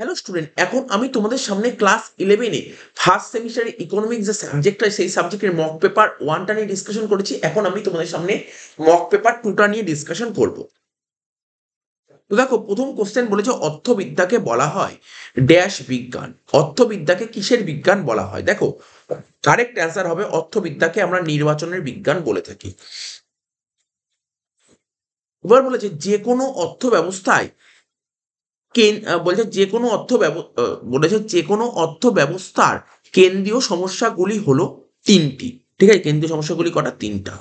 hello student এখন আমি তোমাদের সামনে ক্লাস ইলেভেনে ফার্স্ট সেমিস্টারে ইকোনমিক্স যে সাবজেক্টটা সেই সাবজেক্টের মক পেপার ওয়ানটা নিয়ে ডিসকাশন করেছি এখন আমি তোমাদের সামনে মক পেপার টুটা নিয়ে ডিসকাশন করব তো দেখো প্রথম কোশ্চেন বলেছে অর্থবিদ্যাকে বলা হয় ড্যাশ বিজ্ঞান অর্থবিদ্যাকে কিসের বিজ্ঞান বলা হয় দেখো কারেক্ট অ্যান্সার হবে অর্থবিদ্যাকে আমরা নির্বাচনের বিজ্ঞান বলে থাকি এবার বলেছে যে কোনো অর্থ ব্যবস্থায় বলছে যে কোনো অর্থ বলেছে যে কোনো অর্থ ব্যবস্থার কেন্দ্রীয় সমস্যাগুলি হলো তিনটি ঠিক আছে কেন্দ্রীয় সমস্যাগুলি কটা তিনটা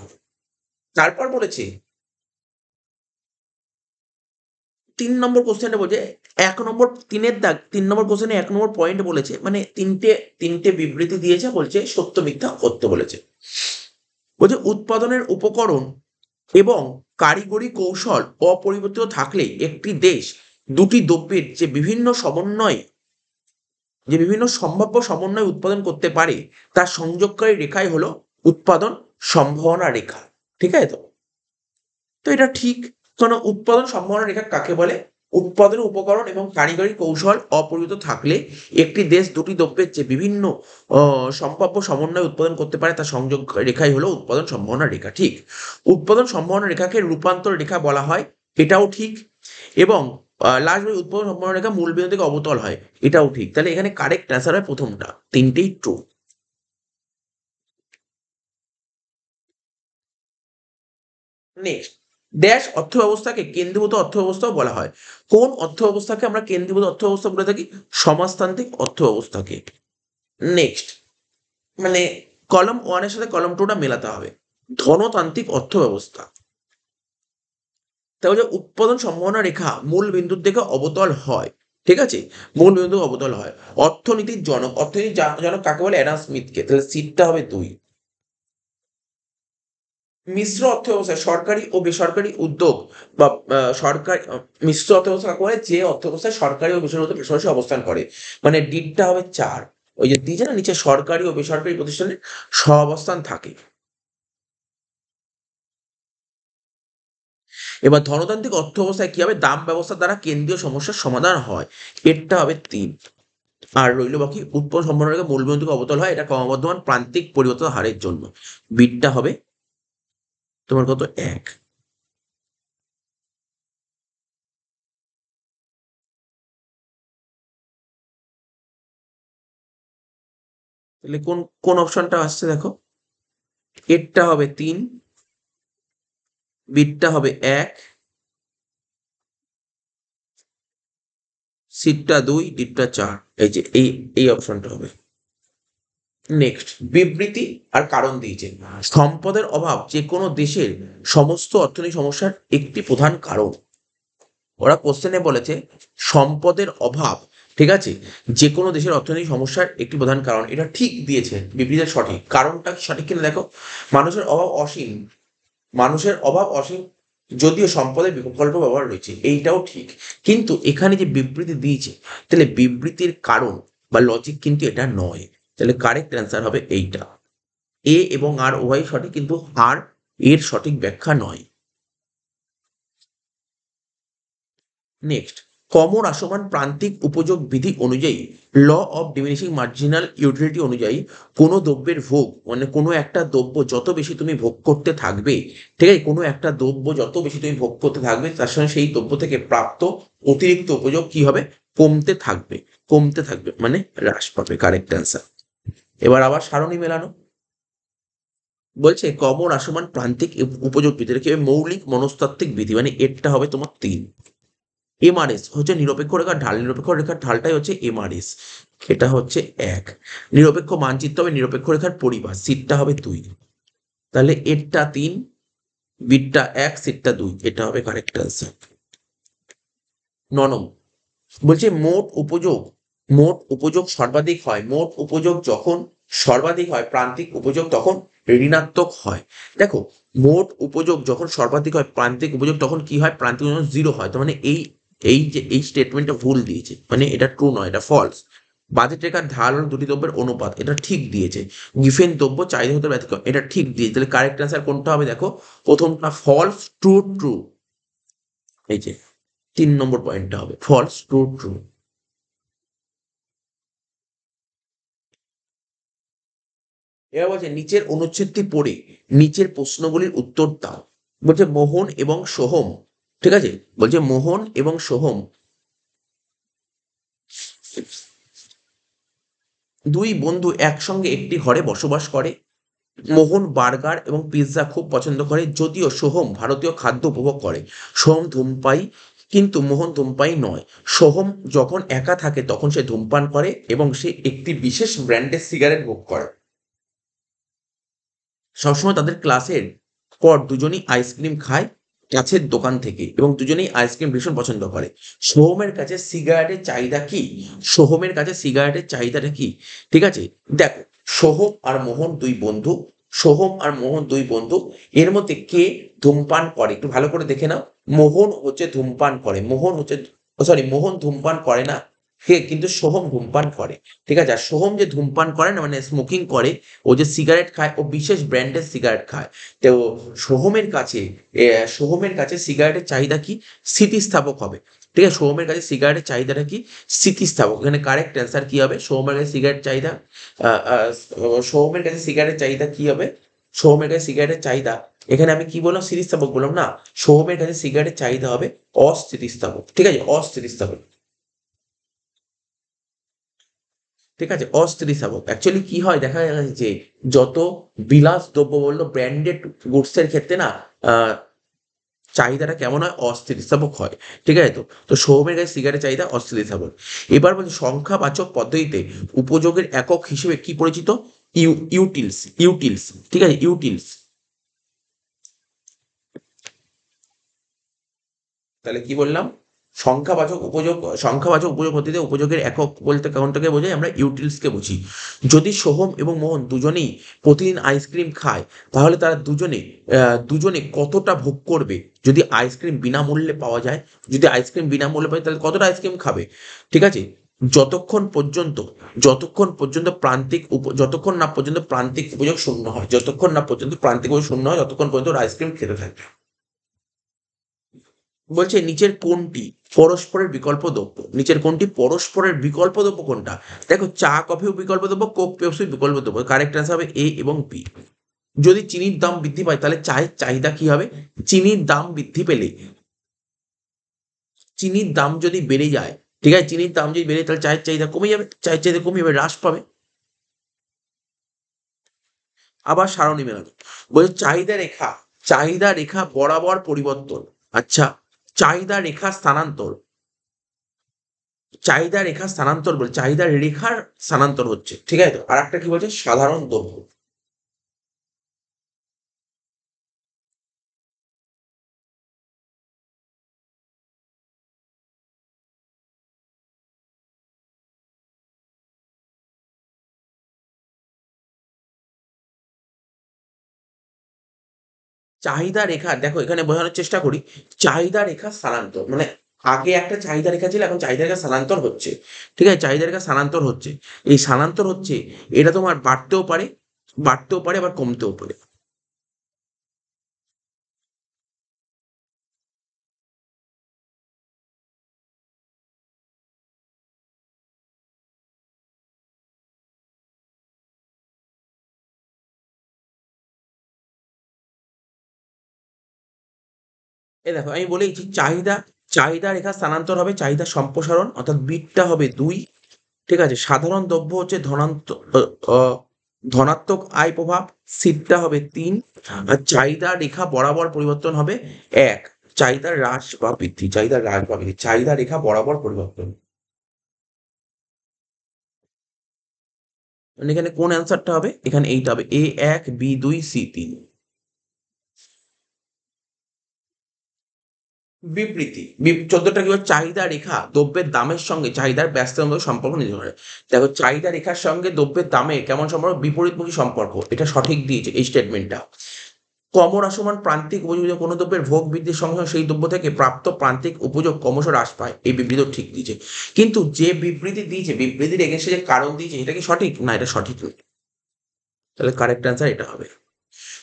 তারপর বলেছে তিন নম্বর কোশ্চেনটা বলছে এক নম্বর তিনের দাগ তিন নম্বর কোশ্চেনে এক নম্বর পয়েন্ট বলেছে মানে তিনটে তিনটে বিবৃতি দিয়েছে বলছে সত্য মিথ্যা সত্য বলেছে বলছে উৎপাদনের উপকরণ এবং কারিগরি কৌশল অপরিবর্তিত থাকলে একটি দেশ দুটি দ্রব্যের যে বিভিন্ন সমন্বয় যে বিভিন্ন সম্ভাব্য সমন্বয় উৎপাদন করতে পারে তার সংযোগকারী রেখাই হলো উৎপাদন সম্ভাবনা রেখা ঠিক আছে তো তো এটা ঠিক কারণ উৎপাদন সম্ভাবনা রেখা কাকে বলে উৎপাদন উপকরণ এবং কারিগরি কৌশল অপরিহিত থাকলে একটি দেশ দুটি দ্রব্যের যে বিভিন্ন সম্ভাব্য সমন্বয় উৎপাদন করতে পারে তার সংযোগ রেখাই হলো উৎপাদন সম্ভাবনা রেখা ঠিক উৎপাদন সম্ভাবনা রেখাকে রূপান্তর রেখা বলা হয় এটাও ঠিক এবং লাস্ট বই উৎপাদন সম্পন্ন রেখা মূল বিন্দু থেকে অবতল হয় এটাও ঠিক তাহলে এখানে কারেক্ট অ্যান্সার হয় প্রথমটা তিনটেই ট্রু নেক্সট দেশ অর্থ ব্যবস্থাকে কেন্দ্রীভূত অর্থ ব্যবস্থাও বলা হয় কোন অর্থ ব্যবস্থাকে আমরা কেন্দ্রীভূত অর্থ ব্যবস্থা বলে থাকি সমাজতান্ত্রিক অর্থ ব্যবস্থাকে নেক্সট মানে কলম ওয়ানের সাথে কলম টুটা মেলাতে হবে ধনতান্ত্রিক অর্থ ব্যবস্থা তাহলে উৎপাদন সম্ভাবনা রেখা মূল বিন্দুর থেকে অবতল হয় ঠিক আছে মূল বিন্দু অবতল হয় অর্থনীতির জনক অর্থনীতির জনক কাকে বলে অ্যাডাম স্মিথকে তাহলে সিটটা হবে দুই মিশ্র অর্থ ব্যবস্থা সরকারি ও বেসরকারি উদ্যোগ বা সরকার মিশ্র অর্থ ব্যবস্থা করে যে অর্থ ব্যবস্থায় সরকারি ও বেসরকারি পাশাপাশি অবস্থান করে মানে ডিটটা হবে চার ওই যে দিয়েছে না নিচে সরকারি ও বেসরকারি প্রতিষ্ঠানের সহ অবস্থান থাকে এবার ধনতান্ত্রিক অর্থ ব্যবস্থায় কি হবে দাম ব্যবস্থা দ্বারা কেন্দ্রীয় সমস্যার সমাধান হয় এরটা হবে তিন আর রইল বাকি উৎপন্ন সম্ভাবনাকে মূলবিন্দু থেকে অবতল হয় এটা ক্রমবর্ধমান প্রান্তিক পরিবর্তন হারের জন্য বিটটা হবে তোমার কত এক তাহলে কোন কোন অপশনটা আসছে দেখো এরটা হবে তিন বিটটা হবে এক সিটটা দুই ডিটটা চার এই যে এই এই অপশনটা হবে নেক্সট বিবৃতি আর কারণ দিয়েছে সম্পদের অভাব যে কোনো দেশের সমস্ত অর্থনৈতিক সমস্যার একটি প্রধান কারণ ওরা কোশ্চেনে বলেছে সম্পদের অভাব ঠিক আছে যে কোনো দেশের অর্থনৈতিক সমস্যার একটি প্রধান কারণ এটা ঠিক দিয়েছে বিবৃতি সঠিক কারণটা সঠিক কিনা দেখো মানুষের অভাব অসীম মানুষের অভাব অসীম যদিও সম্পদের বিকল্প ব্যবহার রয়েছে এইটাও ঠিক কিন্তু এখানে যে বিবৃতি দিয়েছে তাহলে বিবৃতির কারণ বা লজিক কিন্তু এটা নয় তাহলে কারেক্ট অ্যান্সার হবে এইটা এ এবং আর ওয়াই সঠিক কিন্তু আর এর সঠিক ব্যাখ্যা নয় নেক্সট আসমান প্রান্তিক উপযোগ বিধি অনুযায়ী law of diminishing marginal utility অনুযায়ী কোনো দ্রব্যের ভোগ মানে কোনো একটা দ্রব্য যত বেশি তুমি ভোগ করতে থাকবে ঠিক আছে কোনো একটা দ্রব্য যত বেশি তুমি ভোগ করতে থাকবে তার সঙ্গে সেই দ্রব্য থেকে প্রাপ্ত অতিরিক্ত উপযোগ কি হবে কমতে থাকবে কমতে থাকবে মানে হ্রাস পাবে কারেক্ট অ্যান্সার এবার আবার সারণী মেলানো বলছে আসমান প্রান্তিক উপযোগ বিধি কি মৌলিক মনস্তাত্ত্বিক বিধি মানে এরটা হবে তোমার তিন এমআরএস হচ্ছে নিরপেক্ষ রেখার ঢাল নিরপেক্ষ রেখার ঢালটাই হচ্ছে এমআরএস এটা হচ্ছে এক নিরপেক্ষ মানচিত্র হবে নিরপেক্ষ রেখার পরিবার সিটটা হবে দুই তাহলে এরটা তিন বিটটা এক সিটটা দুই এটা হবে কারেক্ট আনসার ননম বলছে মোট উপযোগ মোট উপযোগ সর্বাধিক হয় মোট উপযোগ যখন সর্বাধিক হয় প্রান্তিক উপযোগ তখন ঋণাত্মক হয় দেখো মোট উপযোগ যখন সর্বাধিক হয় প্রান্তিক উপযোগ তখন কি হয় প্রান্তিক উপযোগ জিরো হয় তার মানে এই এই যে এই স্টেটমেন্টটা ভুল দিয়েছে মানে এটা ট্রু নয় এটা ফলস বাজেট রেখার ঢাল দুটি দ্রব্যের অনুপাত এটা ঠিক দিয়েছে গিফেন দ্রব্য চাহিদা হতে ব্যতিক্রম এটা ঠিক দিয়েছে তাহলে কারেক্ট অ্যান্সার কোনটা হবে দেখো প্রথমটা ফলস ট্রু ট্রু এই যে তিন নম্বর পয়েন্টটা হবে ফলস ট্রু ট্রু এবার বলছে নিচের অনুচ্ছেদটি পড়ে নিচের প্রশ্নগুলির উত্তর দাও বলছে মোহন এবং সোহম ঠিক আছে বলছে মোহন এবং সোহম দুই বন্ধু একসঙ্গে একটি ঘরে বসবাস করে মোহন বার্গার এবং পিৎজা খুব পছন্দ করে যদিও সোহম ভারতীয় খাদ্য উপভোগ করে সোহম ধূমপাই কিন্তু মোহন ধূমপাই নয় সোহম যখন একা থাকে তখন সে ধূমপান করে এবং সে একটি বিশেষ ব্র্যান্ডের সিগারেট ভোগ করে সবসময় তাদের ক্লাসের পর দুজনই আইসক্রিম খায় কাছের দোকান থেকে এবং দুজনেই আইসক্রিম ভীষণ পছন্দ করে সোহমের কাছে সিগারেটের চাহিদা কি সোহমের কাছে সিগারেটের চাহিদাটা কি ঠিক আছে দেখো সোহম আর মোহন দুই বন্ধু সোহম আর মোহন দুই বন্ধু এর মধ্যে কে ধূমপান করে একটু ভালো করে দেখে নাও মোহন হচ্ছে ধূমপান করে মোহন হচ্ছে সরি মোহন ধূমপান করে না কিন্তু সোহম ধূমপান করে ঠিক আছে আর সোহম যে ধূমপান করে না মানে স্মোকিং করে ও যে সিগারেট খায় ও বিশেষ ব্র্যান্ডের সিগারেট খায় তো সোহমের কাছে সোহমের কাছে সিগারেটের চাহিদা কি স্থিতিস্থাপক হবে ঠিক আছে সোহমের কাছে সিগারেটের চাহিদাটা কি স্থিতিস্থাপক এখানে কারেক্ট অ্যান্সার কি হবে সোহমের কাছে সিগারেট চাহিদা সোহমের কাছে সিগারেটের চাহিদা কি হবে সোহমের কাছে সিগারেটের চাহিদা এখানে আমি কি বললাম স্থিতিস্থাপক বললাম না সোহমের কাছে সিগারেটের চাহিদা হবে অস্থিতিস্থাপক ঠিক আছে অস্থিতিস্থাপক ঠিক আছে অস্ত্রীশাবক অ্যাকচুয়ালি কি হয় দেখা গেছে যে যত বিলাস দ্রব্য বললো ব্র্যান্ডেড গুডসের ক্ষেত্রে না চাহিদাটা কেমন হয় অস্থিতিস্থাপক হয় ঠিক আছে তো তো সৌমের কাছে সিগারেটের চাহিদা অস্থিতিস্থাপক এবার বলছে সংখ্যাবাচক পদ্ধতিতে উপযোগের একক হিসেবে কি পরিচিত ইউ ইউটিলস ইউটিলস ঠিক আছে ইউটিলস তাহলে কি বললাম সংখ্যাবাচক উপযোগ সংখ্যাবাচক উপযোগ পদ্ধতিতে উপযোগের একক বলতে কোনটাকে বোঝাই আমরা ইউটিলসকে বুঝি যদি সোহম এবং মোহন দুজনেই প্রতিদিন আইসক্রিম খায় তাহলে তারা দুজনে দুজনে কতটা ভোগ করবে যদি আইসক্রিম বিনামূল্যে পাওয়া যায় যদি আইসক্রিম বিনামূল্যে পায় তাহলে কতটা আইসক্রিম খাবে ঠিক আছে যতক্ষণ পর্যন্ত যতক্ষণ পর্যন্ত প্রান্তিক উপ যতক্ষণ না পর্যন্ত প্রান্তিক উপযোগ শূন্য হয় যতক্ষণ না পর্যন্ত প্রান্তিক উপযোগ শূন্য হয় ততক্ষণ পর্যন্ত আইসক্রিম খেতে থাকবে বলছে নিচের কোনটি পরস্পরের বিকল্প দ্রব্য নিচের কোনটি পরস্পরের বিকল্প দ্রব্য কোনটা দেখো চা কফিও বিকল্প দ্রব্য কোক পেপসি বিকল্প দ্রব্য কারেক্ট আনসার হবে এ এবং বি যদি চিনির দাম বৃদ্ধি পায় তাহলে চায়ের চাহিদা কি হবে চিনির দাম বৃদ্ধি পেলে চিনির দাম যদি বেড়ে যায় ঠিক আছে চিনির দাম যদি বেড়ে তাহলে চায়ের চাহিদা কমে যাবে চায়ের চাহিদা কমে যাবে হ্রাস পাবে আবার সারণী মেলানো বলছে চাহিদা রেখা চাহিদা রেখা বরাবর পরিবর্তন আচ্ছা চাহিদা রেখা স্থানান্তর চাহিদা রেখা স্থানান্তর বলে চাহিদার রেখার স্থানান্তর হচ্ছে ঠিক আছে তো আর একটা কি বলছে সাধারণ দ্রব্য চাহিদা রেখা দেখো এখানে বোঝানোর চেষ্টা করি চাহিদা রেখা স্থানান্তর মানে আগে একটা চাহিদা রেখা ছিল এখন চাহিদা রেখা স্থানান্তর হচ্ছে ঠিক আছে চাহিদা রেখা স্থানান্তর হচ্ছে এই স্থানান্তর হচ্ছে এটা তোমার বাড়তেও পারে বাড়তেও পারে আবার কমতেও পারে এ দেখো আমি যে চাহিদা চাহিদা রেখা স্থানান্তর হবে চাহিদা সম্প্রসারণ অর্থাৎ বিটটা হবে দুই ঠিক আছে সাধারণ দ্রব্য হচ্ছে ধনান্ত ধনাত্মক আয় প্রভাব সিটটা হবে তিন আর চাহিদা রেখা বরাবর পরিবর্তন হবে এক চাহিদা হ্রাস বা বৃদ্ধি চাহিদা হ্রাস বা বৃদ্ধি চাহিদা রেখা বরাবর পরিবর্তন এখানে কোন অ্যান্সারটা হবে এখানে এইটা হবে এ এক বি দুই সি তিন বিবৃতি চোদ্দটা কি চাহিদা রেখা দ্রব্যের দামের সঙ্গে চাহিদার ব্যস্তের মধ্যে সম্পর্ক নির্ভর করে দেখো চাহিদা রেখার সঙ্গে দ্রব্যের দামে কেমন সম্পর্ক বিপরীতমুখী সম্পর্ক এটা সঠিক দিয়েছে এই স্টেটমেন্টটা আসমান প্রান্তিক উপযোগ কোনো দ্রব্যের ভোগ বৃদ্ধির সঙ্গে সেই দ্রব্য থেকে প্রাপ্ত প্রান্তিক উপযোগ ক্রমশ হ্রাস পায় এই বিবৃতি ঠিক দিয়েছে কিন্তু যে বিবৃতি দিয়েছে বিবৃতির এগেনস্টে যে কারণ দিয়েছে এটা কি সঠিক না এটা সঠিক নয় তাহলে কারেক্ট অ্যান্সার এটা হবে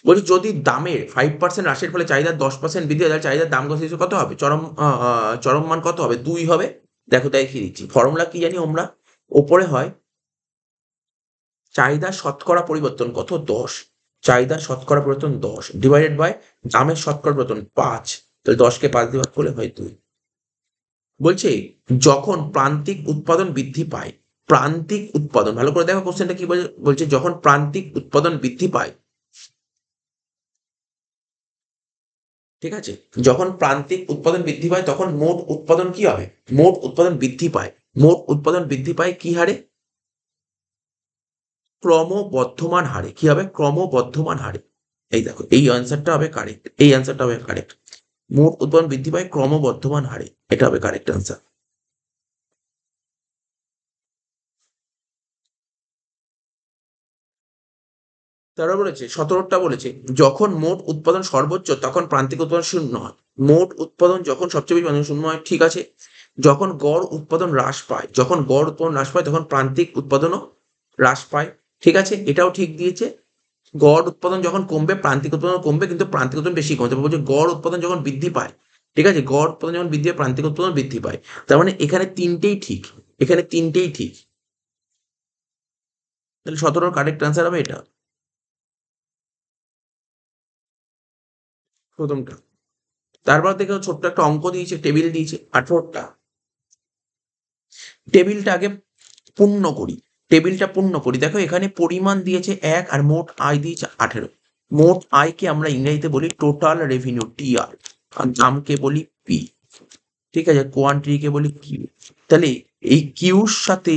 বলছে যদি দামের ফাইভ পার্সেন্ট হ্রাসের ফলে চাহিদার দশ পার্সেন্ট বৃদ্ধি হয় তাহলে চাহিদার দাম কত হবে চরম চরম মান কত হবে দুই হবে দেখো তাই কি দিচ্ছি ফর্মুলা কি জানি আমরা ওপরে হয় চাহিদা শতকরা পরিবর্তন কত দশ চাহিদার শতকরা পরিবর্তন দশ ডিভাইডেড বাই দামের শতকরা পরিবর্তন পাঁচ তাহলে দশকে পাঁচ দিবাদ করলে হয় দুই বলছে যখন প্রান্তিক উৎপাদন বৃদ্ধি পায় প্রান্তিক উৎপাদন ভালো করে দেখো কোশ্চেনটা কি বলছে যখন প্রান্তিক উৎপাদন বৃদ্ধি পায় ঠিক আছে যখন প্রান্তিক উৎপাদন বৃদ্ধি পায় তখন মোট উৎপাদন কি হবে মোট উৎপাদন বৃদ্ধি পায় মোট উৎপাদন বৃদ্ধি পায় কি হারে ক্রমবর্ধমান হারে কি হবে ক্রমবর্ধমান হারে এই দেখো এই আনসারটা হবে কারেক্ট এই আনসারটা হবে কারেক্ট মোট উৎপাদন বৃদ্ধি পায় ক্রমবর্ধমান হারে এটা হবে কারেক্ট আনসার তারা বলেছে সতেরোটা বলেছে যখন মোট উৎপাদন সর্বোচ্চ তখন প্রান্তিক উৎপাদন শূন্য হয় মোট উৎপাদন যখন সবচেয়ে বেশি শূন্য হয় ঠিক আছে যখন গড় উৎপাদন হ্রাস পায় যখন গড় উৎপাদন হ্রাস পায় তখন প্রান্তিক উৎপাদনও হ্রাস পায় ঠিক আছে এটাও ঠিক দিয়েছে গড় উৎপাদন যখন কমবে প্রান্তিক উৎপাদন কমবে কিন্তু প্রান্তিক উৎপাদন বেশি কমছে বলছে গড় উৎপাদন যখন বৃদ্ধি পায় ঠিক আছে গড় উৎপাদন যখন বৃদ্ধি পায় প্রান্তিক উৎপাদন বৃদ্ধি পায় তার মানে এখানে তিনটেই ঠিক এখানে তিনটেই ঠিক তাহলে সতেরোর কারেক্ট আনসার হবে এটা প্রথমটা তারপর দেখে ছোট্ট একটা অঙ্ক দিয়েছে টেবিল দিয়েছে আঠারোটা টেবিলটা আগে পূর্ণ করি টেবিলটা পূর্ণ করি দেখো এখানে পরিমাণ দিয়েছে এক আর মোট আয় দিয়েছে আঠেরো মোট আয়কে আমরা ইংরেজিতে বলি টোটাল রেভিনিউ টি আর দামকে বলি পি ঠিক আছে কোয়ান্টিটিকে বলি কিউ তাহলে এই কিউর সাথে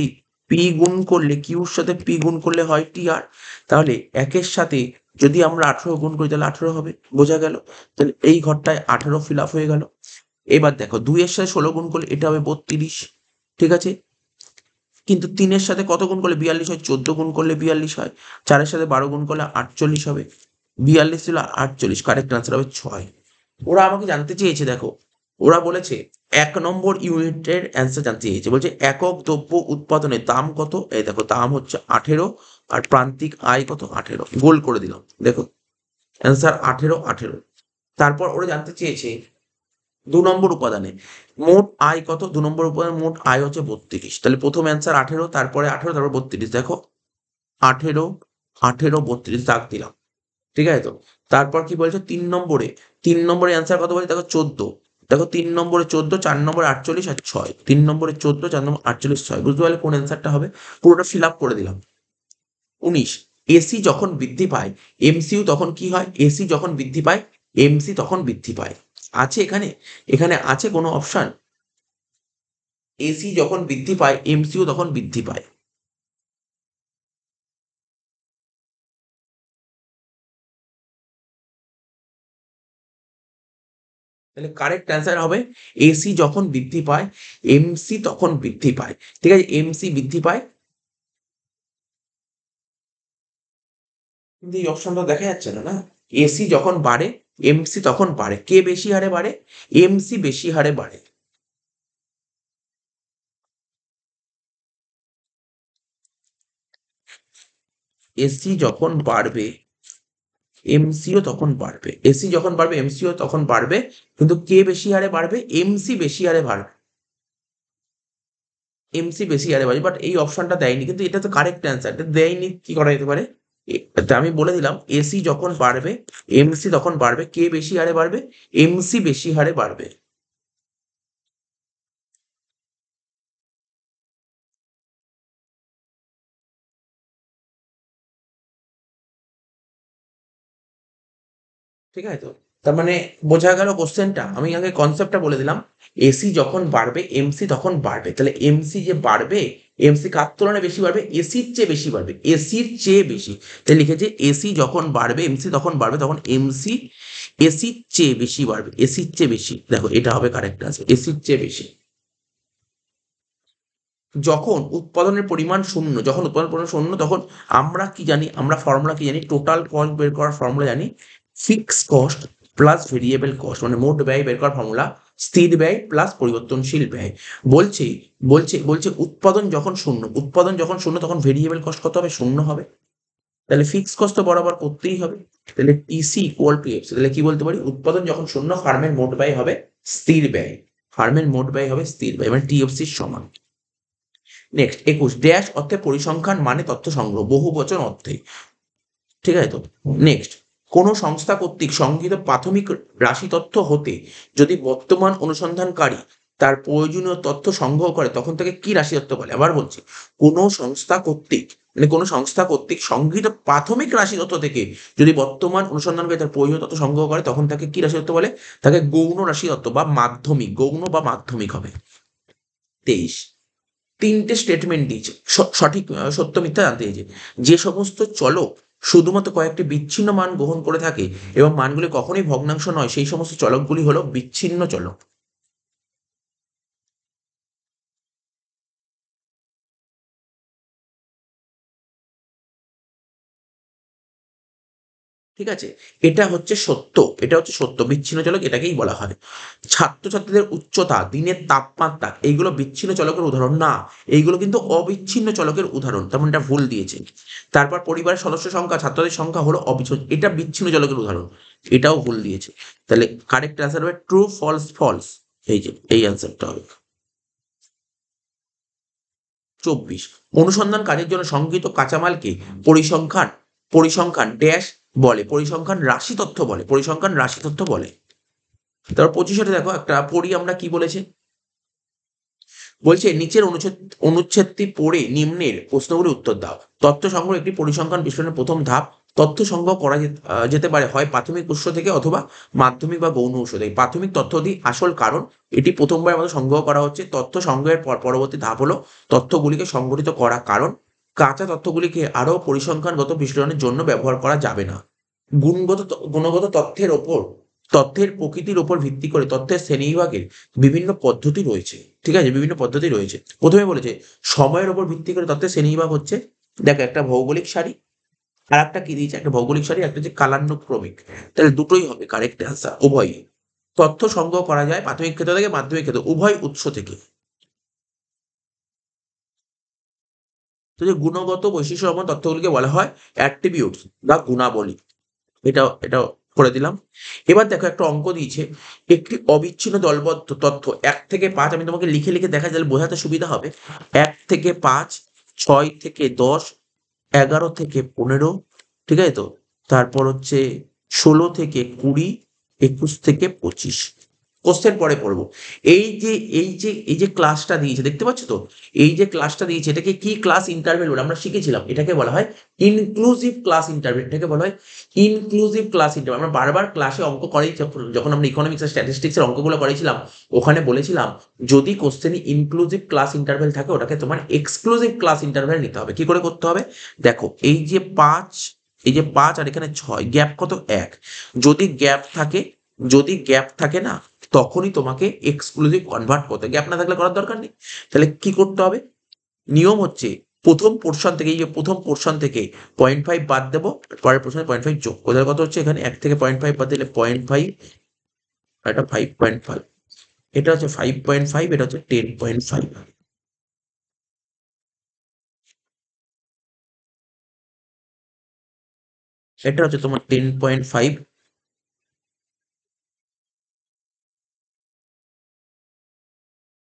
পি গুণ করলে কিউর সাথে পি গুণ করলে হয় টি আর তাহলে একের সাথে যদি আমরা আঠেরো গুণ করি তাহলে আঠেরো হবে বোঝা গেল তাহলে এই ঘরটায় আঠেরো ফিল আপ হয়ে গেল এবার দেখো দুইয়ের সাথে ষোলো গুণ করলে এটা হবে বত্রিশ ঠিক আছে কিন্তু তিনের সাথে কত গুণ করলে বিয়াল্লিশ হয় চোদ্দ গুণ করলে বিয়াল্লিশ হয় চারের সাথে বারো গুণ করলে আটচল্লিশ হবে বিয়াল্লিশ ছিল আটচল্লিশ কারেক্ট আনসার হবে ছয় ওরা আমাকে জানতে চেয়েছে দেখো ওরা বলেছে এক নম্বর ইউনিটের অ্যান্সার জানতে চেয়েছে বলছে একক দ্রব্য উৎপাদনের দাম কত এই দেখো দাম হচ্ছে আঠেরো আর প্রান্তিক আয় কত আঠেরো গোল করে দিলাম দেখো অ্যান্সার আঠেরো আঠেরো তারপর ওরা জানতে চেয়েছে দু নম্বর উপাদানে মোট আয় কত দু নম্বর উপাদানে মোট আয় হচ্ছে বত্রিশ তাহলে প্রথম অ্যান্সার আঠেরো তারপরে আঠেরো তারপর বত্রিশ দেখো আঠেরো আঠেরো বত্রিশ দাগ দিলাম ঠিক আছে তো তারপর কি বলছে তিন নম্বরে তিন নম্বরে অ্যান্সার কত বলছে দেখো চোদ্দ দেখো তিন নম্বরে চোদ্দ চার নম্বরে আটচল্লিশ আর ছয় তিন নম্বরে চোদ্দ চার নম্বর আটচল্লিশ ছয় বুঝতে পারলে কোন অ্যান্সারটা হবে পুরোটা ফিল আপ করে দিলাম উনিশ এসি যখন বৃদ্ধি পায় এমসিউ তখন কি হয় এসি যখন বৃদ্ধি পায় এমসি তখন বৃদ্ধি পায় আছে এখানে এখানে আছে কোনো অপশান এসি যখন বৃদ্ধি পায় এমসিউ তখন বৃদ্ধি পায় তাহলে কারেক্ট অ্যান্সার হবে এসি যখন বৃদ্ধি পায় এমসি তখন বৃদ্ধি পায় ঠিক আছে এমসি বৃদ্ধি পায় কিন্তু এই অপশনটা দেখা যাচ্ছে না না এসি যখন বাড়ে এমসি তখন বাড়ে কে বেশি হারে বাড়ে এমসি বেশি হারে বাড়ে এসি যখন বাড়বে এমসিও তখন বাড়বে এসি যখন বাড়বে এমসিও তখন বাড়বে কিন্তু কে বেশি হারে বাড়বে এমসি বেশি হারে বাড়বে এমসি বেশি হারে বাড়বে বাট এই অপশনটা দেয়নি কিন্তু এটা তো কারেক্ট অ্যান্সার এটা দেয়নি কি করা যেতে পারে আমি বলে দিলাম এসি যখন বাড়বে এমসি তখন বাড়বে কে বেশি হারে বাড়বে এমসি বেশি হারে বাড়বে ঠিক আছে তো তার মানে বোঝা গেল কোশ্চেনটা আমি আগে কনসেপ্টটা বলে দিলাম এসি যখন বাড়বে এমসি তখন বাড়বে তাহলে এমসি যে বাড়বে এমসি কার তুলনায় বেশি বাড়বে এসির চেয়ে বেশি বাড়বে এসির চেয়ে বেশি তাই লিখেছে এসি যখন বাড়বে এমসি তখন বাড়বে তখন এমসি এসির চেয়ে বেশি বাড়বে এসির চেয়ে বেশি দেখো এটা হবে কারেক্ট আছে এসির চেয়ে বেশি যখন উৎপাদনের পরিমাণ শূন্য যখন উৎপাদনের পরিমাণ শূন্য তখন আমরা কি জানি আমরা ফর্মুলা কি জানি টোটাল কস্ট বের করার ফর্মুলা জানি fixed cost plus variable cost মানে মোট ব্যয় বের করার ফর্মুলা স্থির ব্যয় প্লাস পরিবর্তনশীল ব্যয় বলছি বলছে বলছে উৎপাদন যখন শূন্য উৎপাদন যখন শূন্য তখন ভেরিয়েবল কস্ট কত হবে শূন্য হবে তাহলে ফিক্স কস্ট তো বরাবর করতেই হবে তাহলে টিসি ইকুয়াল টু এফ তাহলে কি বলতে পারি উৎপাদন যখন শূন্য ফার্মের মোট ব্যয় হবে স্থির ব্যয় ফার্মের মোট ব্যয় হবে স্থির ব্যয় মানে টিএফসির সমান নেক্সট একুশ ড্যাশ অর্থে পরিসংখ্যান মানে তথ্য সংগ্রহ বহু বচন অর্থে ঠিক আছে তো নেক্সট কোনো সংস্থা কর্তৃক সংগৃহীত প্রাথমিক রাশি তথ্য হতে যদি বর্তমান অনুসন্ধানকারী তার প্রয়োজনীয় তথ্য সংগ্রহ করে তখন তাকে কি রাশি তত্ত্ব বলে আবার বলছি কোনো সংস্থা কর্তৃক মানে কোনো সংস্থা কর্তৃক সংগৃহীত প্রাথমিক রাশি তত্ত্ব থেকে যদি বর্তমান অনুসন্ধানকারী তার প্রয়োজনীয় তথ্য সংগ্রহ করে তখন তাকে কি রাশি তত্ত্ব বলে তাকে গৌণ রাশি তত্ত্ব বা মাধ্যমিক গৌণ বা মাধ্যমিক হবে তেইশ তিনটে স্টেটমেন্ট দিয়েছে সঠিক সত্য মিথ্যা জানতে দিয়েছে যে সমস্ত চলক শুধুমাত্র কয়েকটি বিচ্ছিন্ন মান গ্রহণ করে থাকে এবং মানগুলি কখনোই ভগ্নাংশ নয় সেই সমস্ত চলকগুলি হলো বিচ্ছিন্ন চলক ঠিক আছে এটা হচ্ছে সত্য এটা হচ্ছে সত্য বিচ্ছিন্ন চলক এটাকেই বলা হয় ছাত্রছাত্রীদের উচ্চতা দিনের তাপমাত্রা এইগুলো বিচ্ছিন্ন চলকের উদাহরণ না এইগুলো কিন্তু অবিচ্ছিন্ন চলকের উদাহরণ তেমন মানে এটা ভুল দিয়েছে তারপর পরিবারের সদস্য সংখ্যা ছাত্রদের সংখ্যা হলো অবিচ্ছিন্ন এটা বিচ্ছিন্ন চলকের উদাহরণ এটাও ভুল দিয়েছে তাহলে কারেক্ট অ্যান্সার হবে ট্রু ফলস ফলস এই যে এই অ্যান্সারটা হবে চব্বিশ অনুসন্ধান কাজের জন্য সংগীত কাঁচামালকে পরিসংখ্যান পরিসংখ্যান ড্যাশ বলে পরিসংখ্যান রাশি তথ্য বলে পরিসংখ্যান রাশি তথ্য বলে তারপর পঁচিশে দেখো একটা পড়ি আমরা কি বলেছে বলছে নিচের অনুচ্ছেদ অনুচ্ছেদটি পড়ে নিম্নের প্রশ্নগুলি উত্তর দাও তথ্য সংগ্রহ একটি পরিসংখ্যান বিশ্লেষণের প্রথম ধাপ তথ্য সংগ্রহ করা যেতে পারে হয় প্রাথমিক উৎস থেকে অথবা মাধ্যমিক বা গৌণ উৎস থেকে প্রাথমিক তথ্য দিয়ে আসল কারণ এটি প্রথমবার আমাদের সংগ্রহ করা হচ্ছে তথ্য সংগ্রহের পর পরবর্তী ধাপ হলো তথ্যগুলিকে সংগঠিত করা কারণ কাঁচা তথ্যগুলিকে আরও পরিসংখ্যানগত বিশ্লেষণের জন্য ব্যবহার করা যাবে না গুণগত গুণগত তথ্যের ওপর তথ্যের প্রকৃতির ওপর ভিত্তি করে তথ্যের শ্রেণীবিভাগের বিভিন্ন পদ্ধতি রয়েছে ঠিক আছে বিভিন্ন পদ্ধতি রয়েছে প্রথমে বলেছে সময়ের ওপর ভিত্তি করে তথ্যের শ্রেণীবিভাগ হচ্ছে দেখো একটা ভৌগোলিক সারি আর একটা কি দিয়েছে একটা ভৌগোলিক সারি একটা হচ্ছে কালানুক্রমিক তাহলে দুটোই হবে কারেক্ট অ্যান্সার উভয়ই তথ্য সংগ্রহ করা যায় প্রাথমিক ক্ষেত্র থেকে মাধ্যমিক ক্ষেত্র উভয় উৎস থেকে তো যে গুণগত বৈশিষ্ট্য তথ্যগুলিকে বলা হয় অ্যাট্রিবিউট বা গুণাবলী এটা এটা করে দিলাম এবার দেখো একটা অঙ্ক দিয়েছে একটি অবিচ্ছিন্ন দলবদ্ধ তথ্য এক থেকে পাঁচ আমি তোমাকে লিখে লিখে দেখা যায় বোঝাতে সুবিধা হবে এক থেকে পাঁচ ছয় থেকে দশ এগারো থেকে পনেরো ঠিক আছে তো তারপর হচ্ছে ষোলো থেকে কুড়ি একুশ থেকে পঁচিশ কোশ্চেন পরে পড়বো এই যে এই যে এই যে ক্লাসটা দিয়েছে দেখতে পাচ্ছ তো এই যে ক্লাসটা দিয়েছে এটাকে কি ক্লাস ইন্টারভেল বলে আমরা শিখেছিলাম এটাকে বলা হয় ইনক্লুসিভ ক্লাস ইন্টারভেল এটাকে বলা হয় ইনক্লুসিভ ক্লাস ইন্টারভেল আমরা বারবার ক্লাসে অঙ্ক করাই যখন আমরা ইকোনমিক্স আর স্ট্যাটিস্টিক্সের অঙ্কগুলো করেছিলাম ওখানে বলেছিলাম যদি কোশ্চেনে ইনক্লুসিভ ক্লাস ইন্টারভেল থাকে ওটাকে তোমার এক্সক্লুসিভ ক্লাস ইন্টারভেল নিতে হবে কি করে করতে হবে দেখো এই যে পাঁচ এই যে পাঁচ আর এখানে ছয় গ্যাপ কত এক যদি গ্যাপ থাকে যদি গ্যাপ থাকে না তখনই তোমাকে এক্সক্লুসিভ কনভার্ট করতে গ্যাপ না থাকলে করার দরকার নেই তাহলে কি করতে হবে নিয়ম হচ্ছে প্রথম পোর্শন থেকে এই যে প্রথম পোর্শন থেকে পয়েন্ট ফাইভ বাদ দেবো পরের পোর্শনে পয়েন্ট ফাইভ যোগ কোথায় কথা হচ্ছে এখানে এক থেকে পয়েন্ট ফাইভ বাদ দিলে পয়েন্ট ফাইভ এটা ফাইভ পয়েন্ট ফাইভ এটা হচ্ছে ফাইভ পয়েন্ট ফাইভ এটা হচ্ছে টেন পয়েন্ট ফাইভ এটা হচ্ছে তোমার ten point five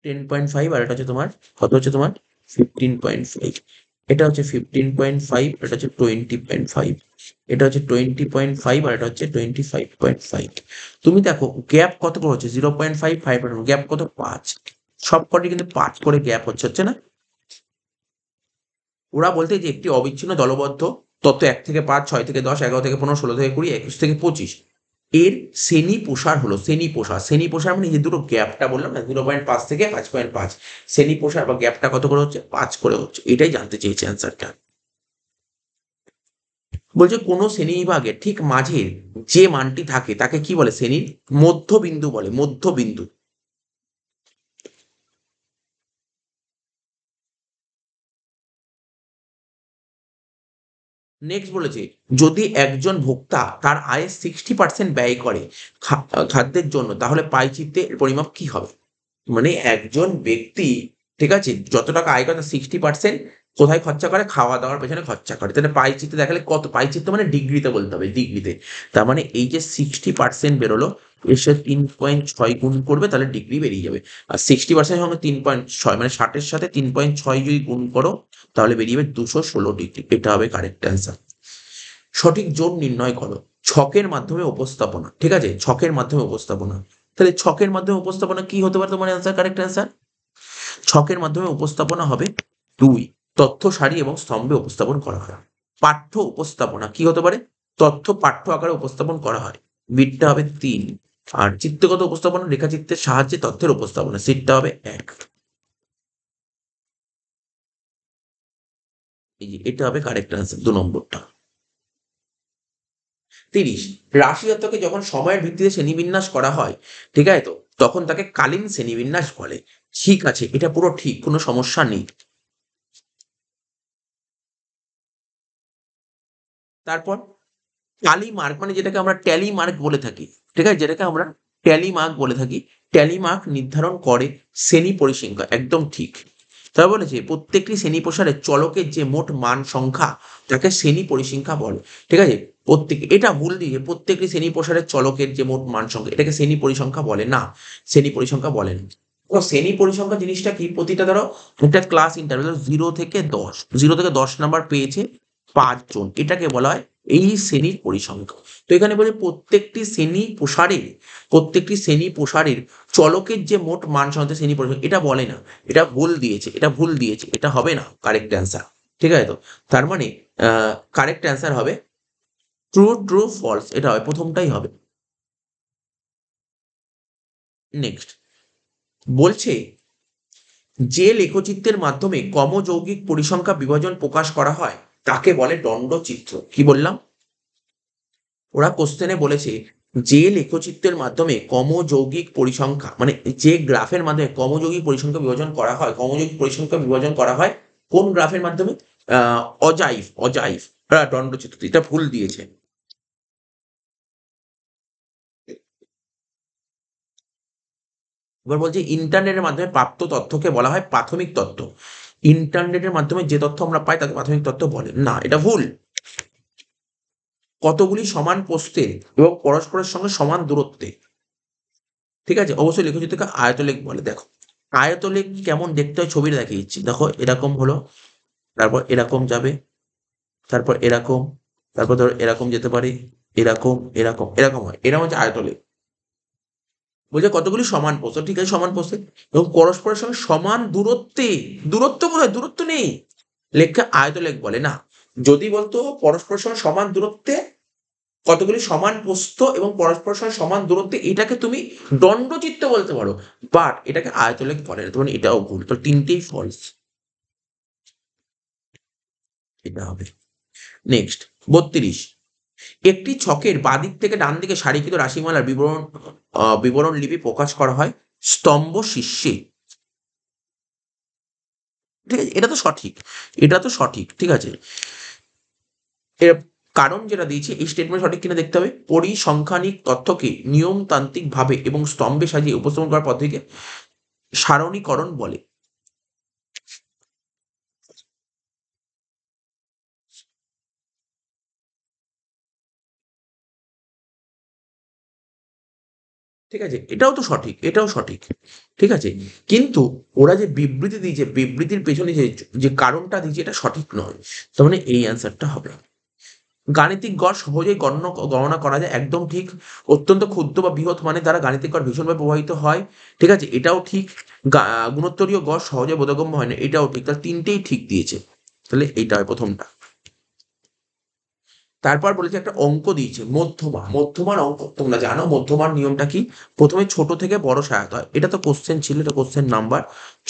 ten point five আর এটা হচ্ছে তোমার কত হচ্ছে তোমার ফিফটিন পয়েন্ট ফাইভ এটা হচ্ছে ফিফটিন পয়েন্ট ফাইভ এটা হচ্ছে টোয়েন্টি পয়েন্ট ফাইভ এটা হচ্ছে টোয়েন্টি পয়েন্ট ফাইভ আর এটা হচ্ছে টোয়েন্টি ফাইভ পয়েন্ট ফাইভ তুমি দেখো গ্যাপ কত করে হচ্ছে zero point five five gap কত পাঁচ সব কটি কিন্তু পাঁচ করে গ্যাপ হচ্ছে হচ্ছে না ওরা বলতে যে একটি অবিচ্ছিন্ন দলবদ্ধ তত্ত্ব এক থেকে পাঁচ ছয় থেকে দশ এগারো থেকে পনেরো ষোলো থেকে কুড়ি একুশ থেকে পঁচিশ এর শ্রেণী প্রসার হলো শ্রেণী প্রসার শ্রেণী প্রসার মানে যে দুটো গ্যাপটা বললাম না জিরো পয়েন্ট পাঁচ থেকে পাঁচ পয়েন্ট পাঁচ শ্রেণী প্রসার বা গ্যাপটা কত করে হচ্ছে পাঁচ করে হচ্ছে এটাই জানতে চেয়েছে অ্যান্সারটা বলছে কোনো বিভাগে ঠিক মাঝের যে মানটি থাকে তাকে কি বলে শ্রেণীর মধ্যবিন্দু বলে মধ্যবিন্দু নেক্সট বলেছে যদি একজন ভোক্তা তার আয়ে সিক্সটি পার্সেন্ট ব্যয় করে খাদ্যের জন্য তাহলে পাইচিত্রের পরিমাপ কি হবে মানে একজন ব্যক্তি ঠিক আছে যত টাকা আয় করে তার সিক্সটি পার্সেন্ট কোথায় খরচা করে খাওয়া দাওয়ার পেছনে খরচা করে তাহলে পাই দেখালে কত পাইচিত্র মানে ডিগ্রিতে বলতে হবে ডিগ্রিতে তার মানে এই যে সিক্সটি পার্সেন্ট বেরোলো এসে তিন পয়েন্ট ছয় গুণ করবে তাহলে ডিগ্রি বেরিয়ে যাবে আর সিক্সটি পার্সেন্ট সঙ্গে তিন পয়েন্ট ছয় মানে ষাটের সাথে তিন পয়েন্ট ছয় যদি গুণ করো তাহলে বেরিয়ে দুশো ষোলো ডিগ্রি এটা হবে কারেক্ট অ্যান্সার সঠিক জোন নির্ণয় করো ছকের মাধ্যমে উপস্থাপনা ঠিক আছে ছকের মাধ্যমে উপস্থাপনা তাহলে ছকের মাধ্যমে উপস্থাপনা কি হতে পারে তোমার অ্যান্সার কারেক্ট অ্যান্সার ছকের মাধ্যমে উপস্থাপনা হবে দুই তথ্য সারি এবং স্তম্ভে উপস্থাপন করা হয় পাঠ্য উপস্থাপনা কি হতে পারে তথ্য পাঠ্য আকারে উপস্থাপন করা হয় বিটটা হবে তিন আর চিত্রগত উপস্থাপনা রেখাচিত্রের সাহায্যে তথ্যের উপস্থাপনা সিটটা হবে এক এটা হবে কারেক্ট আনসার দু নম্বরটা তিরিশ যখন সময়ের ভিত্তিতে শ্রেণীবিন্যাস করা হয় ঠিক আছে তো তখন তাকে কালীন শ্রেণীবিন্যাস বলে ঠিক আছে এটা পুরো ঠিক কোনো সমস্যা নেই তারপর ট্যালি মার্ক মানে যেটাকে আমরা ট্যালি মার্ক বলে থাকি ঠিক আছে যেটাকে আমরা ট্যালি মার্ক বলে থাকি ট্যালি মার্ক নির্ধারণ করে শ্রেণী পরিসংখ্যা একদম ঠিক তারা বলেছে প্রত্যেকটি শ্রেণী প্রসারের চলকের যে মোট মান সংখ্যা তাকে শ্রেণী পরিসংখ্যা বলে ঠিক আছে প্রত্যেক এটা ভুল দিয়ে প্রত্যেকটি শ্রেণী প্রসারের চলকের যে মোট মান সংখ্যা এটাকে শ্রেণী পরিসংখ্যা বলে না শ্রেণী পরিসংখ্যা বলে না তো শ্রেণী পরিসংখ্যা জিনিসটা কি প্রতিটা ধরো একটা ক্লাস ইন্টারভিউ জিরো থেকে দশ জিরো থেকে দশ নাম্বার পেয়েছে পাঁচজন এটাকে বলা হয় এই শ্রেণীর পরিসংখ্যা তো এখানে বলে প্রত্যেকটি শ্রেণী প্রসারে প্রত্যেকটি শ্রেণী প্রসারের চলকের যে মোট মান সন্তে শ্রেণী পরিসংখ্যা এটা বলে না এটা ভুল দিয়েছে এটা ভুল দিয়েছে এটা হবে না কারেক্ট অ্যান্সার ঠিক আছে তো তার মানে কারেক্ট অ্যান্সার হবে ট্রু ট্রু ফলস এটা হবে প্রথমটাই হবে নেক্সট বলছে যে লেখচিত্রের মাধ্যমে কমযৌগিক পরিসংখ্যা বিভাজন প্রকাশ করা হয় তাকে বলে দণ্ডচিত্র কি বললাম ওরা কোশ্চেনে বলেছে যে লেখচিত্রের মাধ্যমে কমযৌগিক পরিসংখ্যা মানে যে গ্রাফের মাধ্যমে কমযৌগিক পরিসংখ্যা বিভাজন করা হয় কমযৌগিক পরিসংখ্যা বিভাজন করা হয় কোন গ্রাফের মাধ্যমে অজাইফ অজাইফ হ্যাঁ চিত্র এটা ভুল দিয়েছে এবার বলছে ইন্টারনেটের মাধ্যমে প্রাপ্ত তথ্যকে বলা হয় প্রাথমিক তথ্য ইন্টারনেটের মাধ্যমে যে তথ্য আমরা পাই তাকে প্রাথমিক তথ্য বলে না এটা ভুল কতগুলি সমান পোস্টে এবং পরস্পরের সঙ্গে সমান দূরত্বে ঠিক আছে অবশ্যই লেখচিত্রকে আয়তলেখ বলে দেখো আয়তলেখ কেমন দেখতে হয় ছবিটা দেখিয়েছি দেখো এরকম হলো তারপর এরকম যাবে তারপর এরকম তারপর ধরো এরকম যেতে পারে এরকম এরকম এরকম হয় এরকম হচ্ছে আয়তলেখ বলছে কতগুলি সমান প্রস্থ ঠিক আছে সমান প্রস্থে এবং পরস্পরের সঙ্গে সমান দূরত্বে দূরত্ব হয় দূরত্ব নেই লেখকে লেখ বলে না যদি বলতো পরস্পরের সঙ্গে সমান দূরত্বে কতগুলি সমান প্রস্থ এবং পরস্পরের সঙ্গে সমান দূরত্বে এটাকে তুমি দণ্ডচিত্ত বলতে পারো বাট এটাকে লেখ বলে না মানে এটাও ভুল তো তিনটেই ফলস এটা হবে নেক্সট বত্রিশ একটি ছকের বাদিক থেকে ডান দিকে সারিকৃত রাশিমালার বিবরণ বিবরণ লিপি প্রকাশ করা হয় স্তম্ভ শীর্ষে ঠিক আছে এটা তো সঠিক এটা তো সঠিক ঠিক আছে এর কারণ যেটা দিয়েছে এই স্টেটমেন্ট সঠিক কিনা দেখতে হবে পরিসংখ্যানিক তথ্যকে নিয়মতান্ত্রিকভাবে এবং স্তম্ভে সাজিয়ে উপস্থাপন করার পদ্ধতিকে সারণীকরণ বলে ঠিক আছে এটাও তো সঠিক এটাও সঠিক ঠিক আছে কিন্তু ওরা যে বিবৃতি দিয়েছে বিবৃতির পেছনে যে যে কারণটা দিয়েছে এটা সঠিক নয় তার মানে এই অ্যান্সারটা হবে গাণিতিক গড় সহজেই গণ্য গণনা করা যায় একদম ঠিক অত্যন্ত ক্ষুদ্র বা বৃহৎ মানে দ্বারা গাণিতিক গড় ভীষণভাবে প্রভাবিত হয় ঠিক আছে এটাও ঠিক গুণোত্তরীয় গড় সহজে বোধগম্য হয় না এটাও ঠিক তাহলে তিনটেই ঠিক দিয়েছে তাহলে এইটা হয় প্রথমটা তারপর বলেছে একটা অঙ্ক দিয়েছে মধ্যমা মধ্যমার অঙ্ক তোমরা জানো মধ্যমার নিয়মটা কি প্রথমে ছোট থেকে বড় সাজাতে হয় এটা তো কোশ্চেন ছিল এটা কোশ্চেন নাম্বার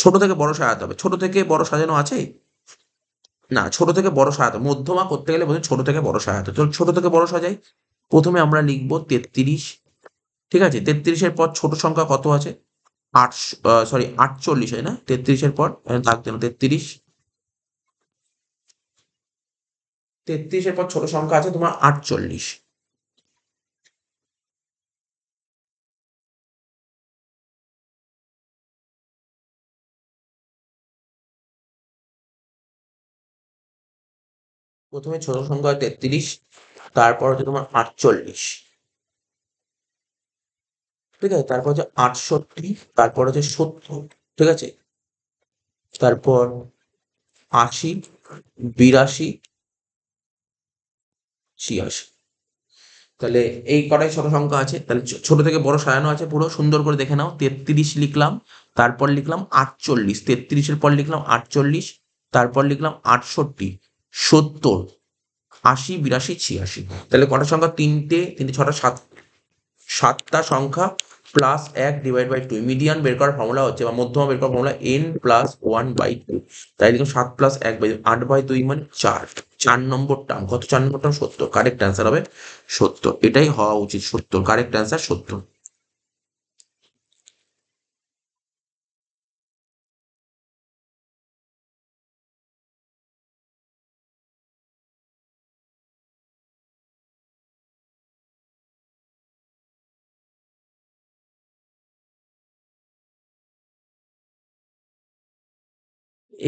ছোট থেকে বড় সাজাতে হবে ছোট থেকে বড় সাজানো আছে না ছোট থেকে বড় সাজাতে মধ্যমা করতে গেলে বলছে ছোট থেকে বড় সাজাতে চলো ছোট থেকে বড় সাজাই প্রথমে আমরা লিখবো তেত্রিশ ঠিক আছে তেত্রিশের পর ছোট সংখ্যা কত আছে আট সরি আটচল্লিশ হয় না তেত্রিশের পর দাগ দেন তেত্রিশ তেত্রিশের পর ছোট সংখ্যা আছে তোমার আটচল্লিশ প্রথমে ছোট সংখ্যা তেত্রিশ তারপর হচ্ছে তোমার আটচল্লিশ ঠিক আছে তারপর হচ্ছে আটষট্টি তারপর হচ্ছে সত্তর ঠিক আছে তারপর আশি বিরাশি ছিয়াশি তাহলে এই কটাই ছোট সংখ্যা আছে তাহলে ছোট থেকে বড় সাজানো আছে পুরো সুন্দর করে দেখে নাও তেত্রিশ লিখলাম তারপর লিখলাম আটচল্লিশ তেত্রিশের পর লিখলাম আটচল্লিশ তারপর লিখলাম আটষট্টি সত্তর আশি বিরাশি ছিয়াশি তাহলে কটা সংখ্যা তিনটে তিনটে ছটা সাত সাতটা সংখ্যা প্লাস এক ডিভাইড বাই টু মিডিয়ান বের করার ফর্মুলা হচ্ছে বা মধ্যমা বের করার formula N plus one by two তাই দেখুন সাত প্লাস এক বাই আট বাই দুই মানে চার চার নম্বর টার্ম কত চার নম্বর টার্ম সত্তর কারেক্ট অ্যান্সার হবে সত্তর এটাই হওয়া উচিত সত্তর কারেক্ট অ্যান্সার সত্তর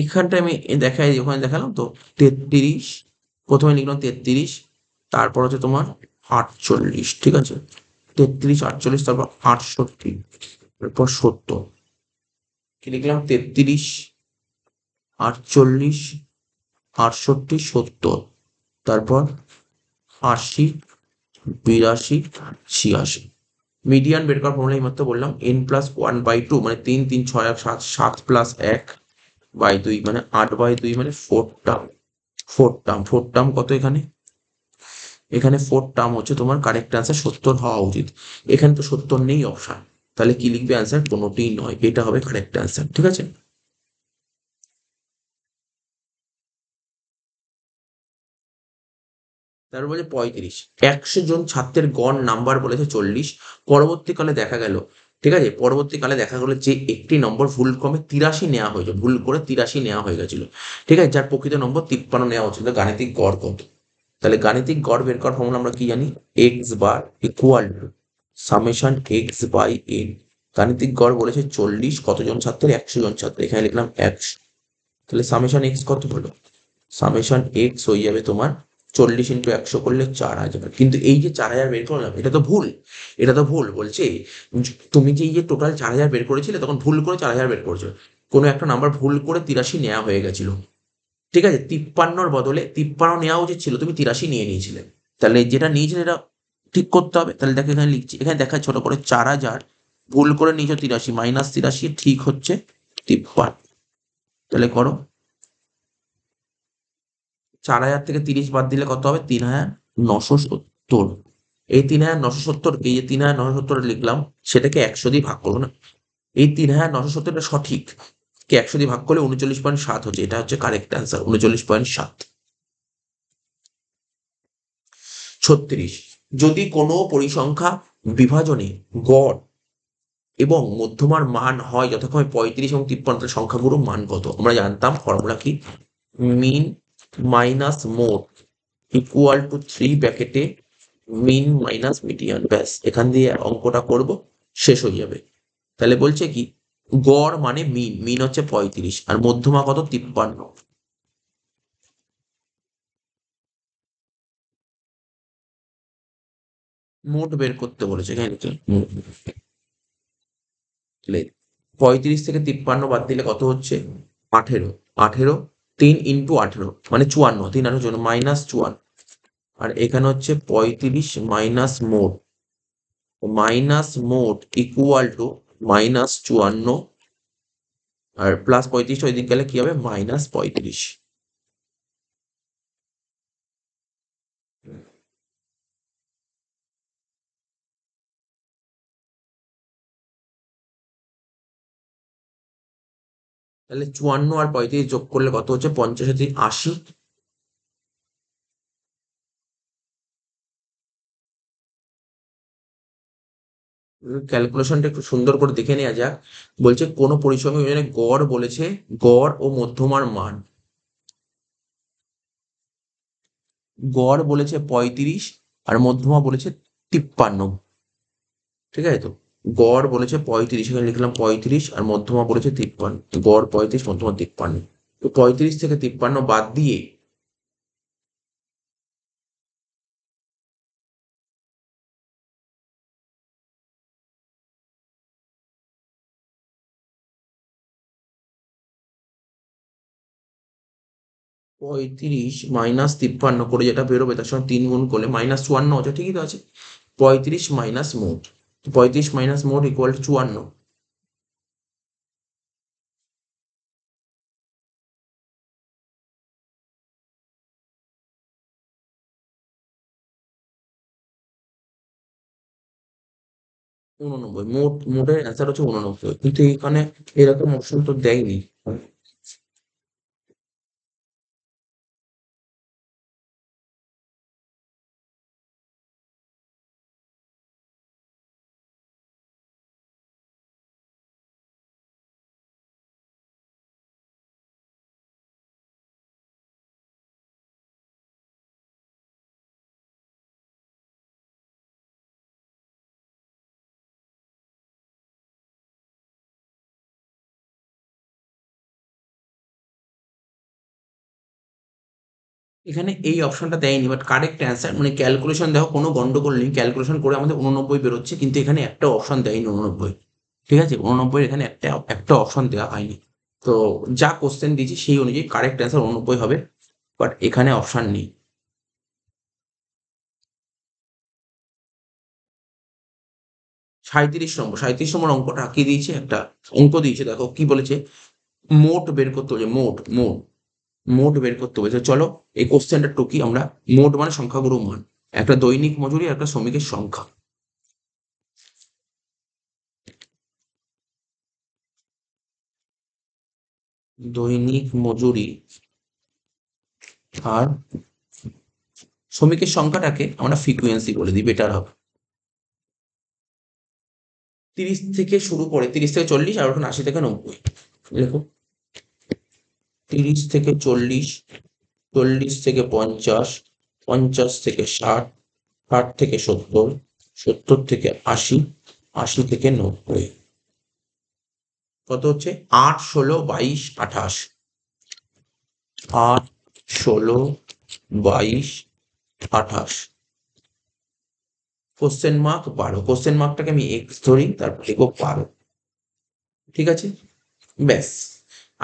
এখানটা আমি দেখাই ওখানে দেখালাম তো তেত্রিশ প্রথমে লিখলাম তেত্রিশ তারপর হচ্ছে তোমার আটচল্লিশ ঠিক আছে তেত্রিশ আটচল্লিশ তারপর আটষট্টি এরপর সত্তর কি লিখলাম তেত্রিশ আটচল্লিশ আটষট্টি সত্তর তারপর আশি বিরাশি ছিয়াশি মিডিয়ান বের করার ফর্মুলা এই মাত্র বললাম N plus one by two মানে তিন তিন ছয় এক সাত সাত প্লাস এক বাই দুই মানে আট বাই দুই মানে four term four term four term কত এখানে এখানে ফোর টার্ম হচ্ছে তোমার কারেক্ট অ্যান্সার সত্তর হওয়া উচিত এখানে তো সত্তর নেই অপশান তাহলে কি লিখবে অ্যান্সার কোনোটি নয় এটা হবে কারেক্ট অ্যান্সার ঠিক আছে তারপর পঁয়ত্রিশ একশো জন ছাত্রের গড় নাম্বার বলেছে চল্লিশ পরবর্তীকালে দেখা গেল ঠিক আছে পরবর্তীকালে দেখা গেলো যে একটি নম্বর ভুল ক্রমে তিরাশি নেওয়া হয়েছে ভুল করে তিরাশি নেওয়া হয়ে গেছিল ঠিক আছে যার প্রকৃত নম্বর তিপ্পান্ন নেওয়া হচ্ছিল গাণিতিক গড় কত তাহলে গাণিতিক গড় বের করার ফর্মুলা আমরা কি জানি X bar equal to summation X by N গাণিতিক গড় বলেছে চল্লিশ কতজন ছাত্রের একশো জন ছাত্র এখানে লিখলাম একশো তাহলে সামেশন এক্স কত হলো সামেশন এক্স হয়ে যাবে তোমার চল্লিশ ইন্টু একশো করলে চার হাজার কিন্তু এই যে চার হাজার বের করলাম এটা তো ভুল এটা তো ভুল বলছে তুমি যে এই যে টোটাল চার হাজার বের করেছিলে তখন ভুল করে চার হাজার বের করেছো কোনো একটা নাম্বার ভুল করে তিরাশি নেওয়া হয়ে গেছিল ঠিক আছে তিপ্পান্নর বদলে তিপ্পান্ন নেওয়া উচিত ছিল তুমি তিরাশি নিয়ে নিয়েছিলে তাহলে যেটা নিয়েছিলে এটা ঠিক করতে হবে তাহলে দেখো এখানে লিখছি এখানে দেখা ছোট করে চার হাজার ভুল করে নিয়েছো তিরাশি মাইনাস তিরাশি ঠিক হচ্ছে তিপ্পান্ন তাহলে করো চার হাজার থেকে তিরিশ বাদ দিলে কত হবে তিন হাজার নশো সত্তর এই তিন হাজার নশো সত্তরকে এই যে তিন হাজার নশো সত্তর লিখলাম সেটাকে একশো দিয়ে ভাগ করবো না এই তিন হাজার নশো সত্তরটা সঠিক কে একশো দিয়ে ভাগ করলে উনচল্লিশ পয়েন্ট সাত হচ্ছে এটা হচ্ছে কারেক্ট অ্যান্সার উনচল্লিশ পয়েন্ট সাত ছত্রিশ যদি কোনো পরিসংখ্যা বিভাজনে গড় এবং মধ্যমার মান হয় যথাক্রমে পঁয়ত্রিশ এবং তিপ্পান্ন সংখ্যাগুলোর মান কত আমরা জানতাম ফর্মুলা কি মিন মাইনাস মোট ইকুয়াল টু থ্রি ব্যাকেটে মিন মাইনাস মিডিয়ান ব্যাস এখান দিয়ে অঙ্কটা করব শেষ হয়ে যাবে তাহলে বলছে কি গড় মানে মিন মিন হচ্ছে পঁয়ত্রিশ আর মধ্যমা কত তিপ্পান্ন মোট বের করতে বলেছে পঁয়ত্রিশ থেকে তিপ্পান্ন বাদ দিলে কত হচ্ছে আঠেরো আঠেরো তিন ইন্টু আঠেরো মানে চুয়ান্ন তিন আঠেরো চুয়ান্ন মাইনাস চুয়ান্ন আর এখানে হচ্ছে পঁয়ত্রিশ মাইনাস মোট মাইনাস মোট ইকুয়াল টু মাইনাস চুয়ান্ন আর প্লাস পঁয়ত্রিশটা ওই দিক গেলে কি হবে মাইনাস পঁয়ত্রিশ তাহলে চুয়ান্ন আর পঁয়ত্রিশ যোগ করলে কত হচ্ছে পঞ্চাশ আশি ক্যালকুলেশনটা একটু সুন্দর করে দেখে নেওয়া যাক বলছে কোন পরিশ্রমী ওজনে গড় বলেছে গড় ও মধ্যমার মান গড় বলেছে পঁয়ত্রিশ আর মধ্যমা বলেছে তিপ্পান্ন ঠিক আছে তো গড় বলেছে পঁয়ত্রিশ এখানে লিখলাম পঁয়ত্রিশ আর মধ্যমা বলেছে তিপ্পান্ন গড় পঁয়ত্রিশ মধ্যমা তিপ্পান্ন তো পঁয়ত্রিশ থেকে তিপ্পান্ন বাদ দিয়ে পঁয়ত্রিশ মাইনাস তিপ্পান্ন করে যেটা বেরোবে তার সঙ্গে তিন গুণ করলে মাইনাস চুয়ান্ন আছে আচ্ছা ঠিকই তো আছে পঁয়ত্রিশ মাইনাস মোট পঁয়ত্রিশ মাইনাস মোট ইকুয়াল টু চুয়ান্ন উননব্বই মোট মোটের অ্যান্সার হচ্ছে উননব্বই কিন্তু এখানে এরকম অপশন তো দেয়নি এখানে এই অপশনটা দেয়নি বাট কারেক্ট অ্যান্সার মানে ক্যালকুলেশন দেখো কোনো গন্ডগোল নেই ক্যালকুলেশন করে আমাদের উননব্বই বেরোচ্ছে কিন্তু এখানে একটা অপশন দেয়নি উননব্বই ঠিক আছে উননব্বই এখানে একটা একটা অপশন দেওয়া হয়নি তো যা কোশ্চেন দিয়েছি সেই অনুযায়ী কারেক্ট অ্যান্সার উননব্বই হবে বাট এখানে অপশন নেই সাঁত্রিশ নম্বর সাঁত্রিশ নম্বর অঙ্কটা কি দিয়েছে একটা অঙ্ক দিয়েছে দেখো কি বলেছে মোট বের করতে হবে মোট মোট মোট বের করতে হবে চলো এই কোশ্চেনটা টুকি আমরা মোট মানে সংখ্যাগুরু মান একটা দৈনিক মজুরি একটা শ্রমিকের সংখ্যা দৈনিক মজুরি আর শ্রমিকের সংখ্যাটাকে আমরা ফ্রিকুয়েন্সি বলে দিই বেটার হবে তিরিশ থেকে শুরু করে তিরিশ থেকে চল্লিশ আর ওখানে আশি থেকে নব্বই দেখো তিরিশ থেকে চল্লিশ চল্লিশ থেকে পঞ্চাশ পঞ্চাশ থেকে ষাট ষাট থেকে সত্তর সত্তর থেকে আশি আশি থেকে নব্বই কত হচ্ছে আট ষোলো বাইশ আঠাশ আট ষোলো বাইশ আঠাশ কোশ্চেন মার্ক বারো কোশ্চেন মার্কটাকে আমি এক্স ধরি তারপর লিখবো বারো ঠিক আছে ব্যাস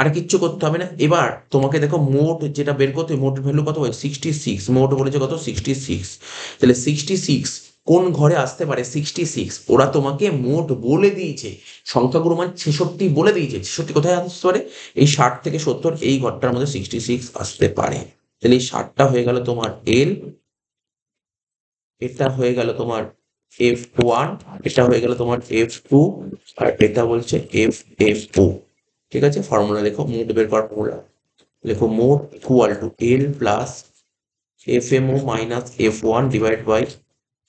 আর কিচ্ছু করতে হবে না এবার তোমাকে দেখো মোট যেটা বের করতে মোট ভ্যালু কত হয় সিক্সটি সিক্স মোট বলেছে কত সিক্সটি সিক্স তাহলে সিক্সটি সিক্স কোন ঘরে আসতে পারে সিক্সটি সিক্স ওরা তোমাকে মোট বলে দিয়েছে সংখ্যাগুলো মান ছেষট্টি বলে দিয়েছে ছেষট্টি কোথায় আসতে পারে এই ষাট থেকে সত্তর এই ঘরটার মধ্যে সিক্সটি সিক্স আসতে পারে তাহলে এই ষাটটা হয়ে গেল তোমার এল এটা হয়ে গেল তোমার এফ ওয়ান এটা হয়ে গেল তোমার এফ টু আর এটা বলছে এফ এফ টু ঠিক আছে ফর্মুলা লেখো মোট বের করার ফর্মুলা লেখো মোট equal to L plus F M O minus F one divide by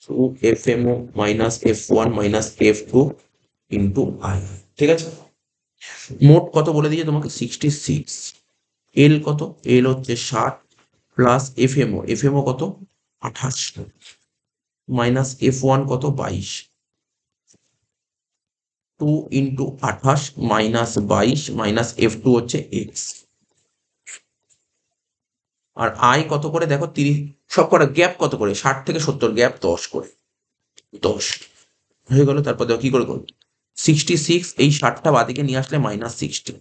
two F M O minus F one minus F two into I ঠিক আছে মোট কত বলে দিয়েছে তোমাকে সিক্সটি সিক্স এল কত এল হচ্ছে ষাট plus F MO F MO কত আঠাশ মাইনাস এফ ওয়ান কত বাইশ টু ইন্টু আঠাশ মাইনাস বাইশ মাইনাস এফ টু হচ্ছে এক্স আর আয় কত করে দেখো তিরিশ সব কটা গ্যাপ কত করে ষাট থেকে সত্তর গ্যাপ দশ করে দশ হয়ে গেল তারপর দেখো কি করে করবো সিক্সটি সিক্স এই ষাটটা বাদিকে নিয়ে আসলে মাইনাস সিক্সটি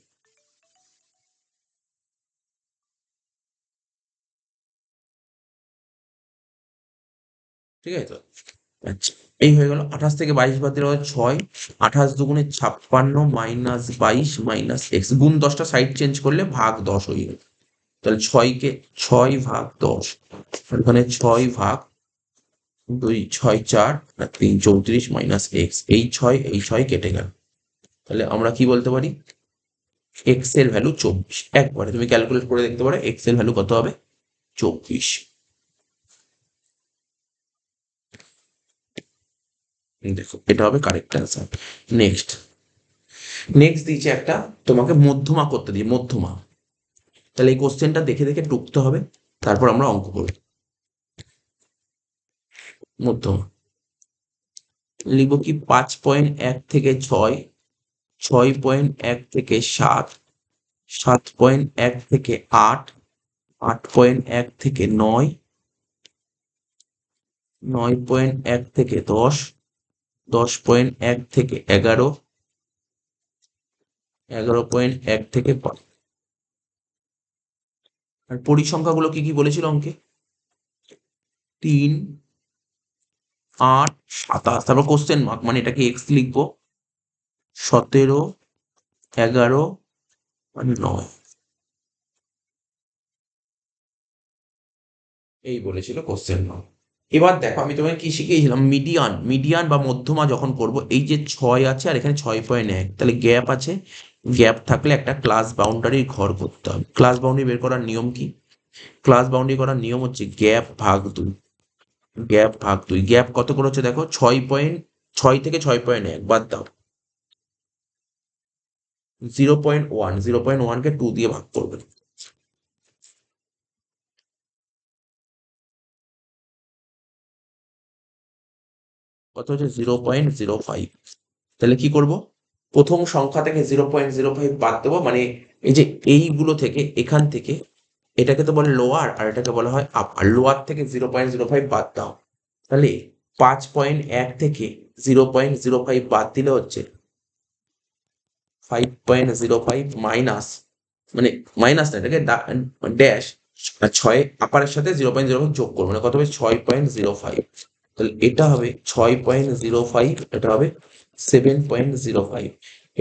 ঠিক আছে তো আচ্ছা এই হয়ে গেল আঠাশ থেকে বাইশ বাদ দিলে ছয় আঠাশ দুগুণে ছাপ্পান্ন মাইনাস বাইশ মাইনাস এক্স গুণ দশটা সাইড চেঞ্জ করলে ভাগ দশ হয়ে গেল তাহলে ছয় কে ছয় ভাগ দশ ওখানে ছয় ভাগ দুই ছয় চার তিন চৌত্রিশ মাইনাস এক্স এই ছয় এই ছয় কেটে গেল তাহলে আমরা কি বলতে পারি এক্স এর ভ্যালু চব্বিশ একবারে তুমি ক্যালকুলেট করে দেখতে পারো এক্স এর ভ্যালু কত হবে চব্বিশ দেখো এটা হবে কারেক্ট অ্যান্সার নেক্সট নেক্সট দিয়েছে একটা তোমাকে মধ্যমা করতে দিয়ে মধ্যমা তাহলে এই কোশ্চেনটা দেখে দেখে টুকতে হবে তারপর আমরা অঙ্ক করব মধ্যমা লিখব কি পাঁচ পয়েন্ট এক থেকে ছয় ছয় পয়েন্ট এক থেকে সাত সাত পয়েন্ট এক থেকে আট আট পয়েন্ট এক থেকে নয় নয় পয়েন্ট এক থেকে দশ দশ পয়েন্ট এক থেকে এগারো এগারো পয়েন্ট এক থেকে আর পরিসংখ্যাগুলো কি কি বলেছিল অঙ্কে তিন আট সাতাশ তারপর কোশ্চেন মার্ক মানে এটাকে এক্স লিখবো সতেরো এগারো মানে নয় এই বলেছিল কোশ্চেন মার্ক এবার দেখো আমি তোমাকে কি শিখিয়েছিলাম মিডিয়ান মিডিয়ান বা মধ্যমা যখন করব এই যে ছয় আছে আর এখানে ছয় পয়েন্ট এক তাহলে গ্যাপ আছে গ্যাপ থাকলে একটা ক্লাস বাউন্ডারির ঘর করতে হবে ক্লাস বাউন্ডারি বের করার নিয়ম কি ক্লাস বাউন্ডারি করার নিয়ম হচ্ছে গ্যাপ ভাগ দুই গ্যাপ ভাগ দুই গ্যাপ কত করে হচ্ছে দেখো ছয় পয়েন্ট ছয় থেকে ছয় পয়েন্ট এক বাদ দাও zero point one zero point ওয়ানকে টু দিয়ে ভাগ করবে কত হচ্ছে জিরো পয়েন্ট জিরো ফাইভ তাহলে কি করব প্রথম সংখ্যা থেকে জিরো পয়েন্ট জিরো ফাইভ বাদ দেবো মানে এই যে এইগুলো থেকে এখান থেকে এটাকে তো বলে লোয়ার আর এটাকে বলা হয় আপার লোয়ার থেকে জিরো পয়েন্ট জিরো ফাইভ বাদ দাও তাহলে পাঁচ পয়েন্ট এক থেকে জিরো পয়েন্ট জিরো ফাইভ বাদ দিলে হচ্ছে five point zero five minus মানে মাইনাস না এটাকে ড্যাশ ছয় আপারের সাথে জিরো পয়েন্ট জিরো ফাইভ যোগ করবো মানে কত হবে ছয় পয়েন্ট জিরো ফাইভ তাহলে এটা হবে ছয় পয়েন্ট জিরো ফাইভ এটা হবে সেভেন পয়েন্ট জিরো ফাইভ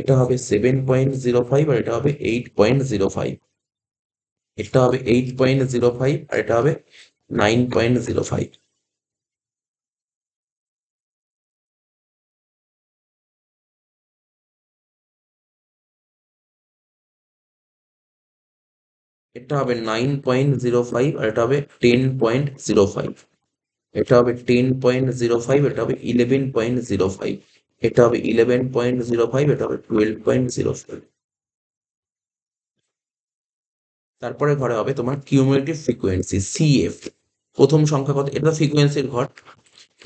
এটা হবে সেভেন পয়েন্ট জিরো ফাইভ আর এটা হবে এইট পয়েন্ট জিরো ফাইভ এটা হবে এইট পয়েন্ট জিরো ফাইভ আর এটা হবে নাইন পয়েন্ট জিরো ফাইভ এটা হবে নাইন পয়েন্ট জিরো ফাইভ আর এটা হবে টেন পয়েন্ট জিরো ফাইভ এটা হবে টেন পয়েন্ট জিরো ফাইভ এটা হবে ইলেভেন পয়েন্ট জিরো ফাইভ এটা হবে ইলেভেন পয়েন্ট জিরো ফাইভ এটা হবে টুয়েলভ পয়েন্ট জিরো ফাইভ তারপরে ঘরে হবে তোমার কিউমুলেটিভ ফ্রিকোয়েন্সি সিএফ প্রথম সংখ্যা কত এটা ফ্রিকোয়েন্সির ঘর